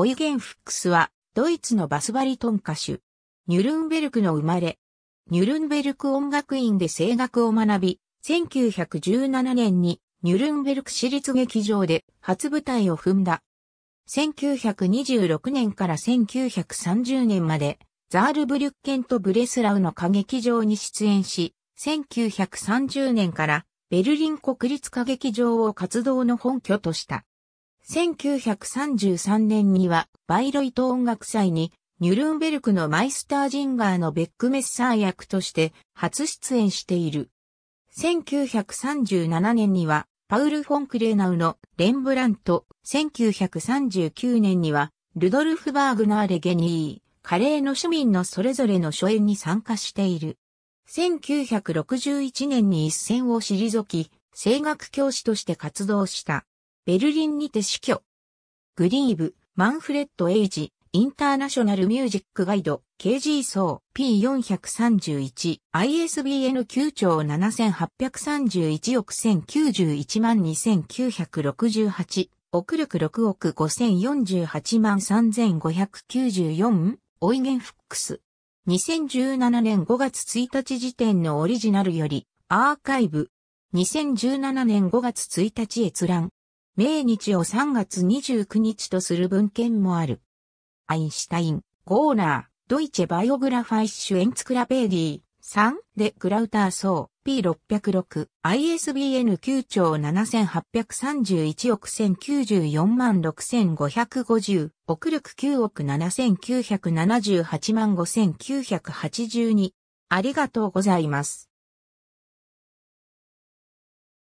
オイゲン・フックスは、ドイツのバスバリトン歌手。ニュルンベルクの生まれ。ニュルンベルク音楽院で声楽を学び、1917年にニュルンベルク市立劇場で初舞台を踏んだ。1926年から1930年まで、ザールブリュッケンとブレスラウの歌劇場に出演し、1930年からベルリン国立歌劇場を活動の本拠とした。1933年にはバイロイト音楽祭にニュルンベルクのマイスタージンガーのベックメッサー役として初出演している。1937年にはパウル・フォン・クレーナウのレンブラント、1939年にはルドルフ・バーグナーレ・ゲニー、カレーの庶民のそれぞれの初演に参加している。1961年に一線を退き、声楽教師として活動した。ベルリンにて死去。グリーブ、マンフレッド・エイジ、インターナショナル・ミュージック・ガイド、KG 層 P431、ISBN 9兆7831億1091万2968、億力6億5048万3594、オイゲン・フックス。2017年5月1日時点のオリジナルより、アーカイブ。2017年5月1日閲覧。命日を3月29日とする文献もある。アインシュタイン、ゴーナー、ドイチェバイオグラファイッシュエンツクラペーディ3でグラウターソー、P606 ISBN 9兆7831億1094万6550億力9億7978万5982ありがとうございます。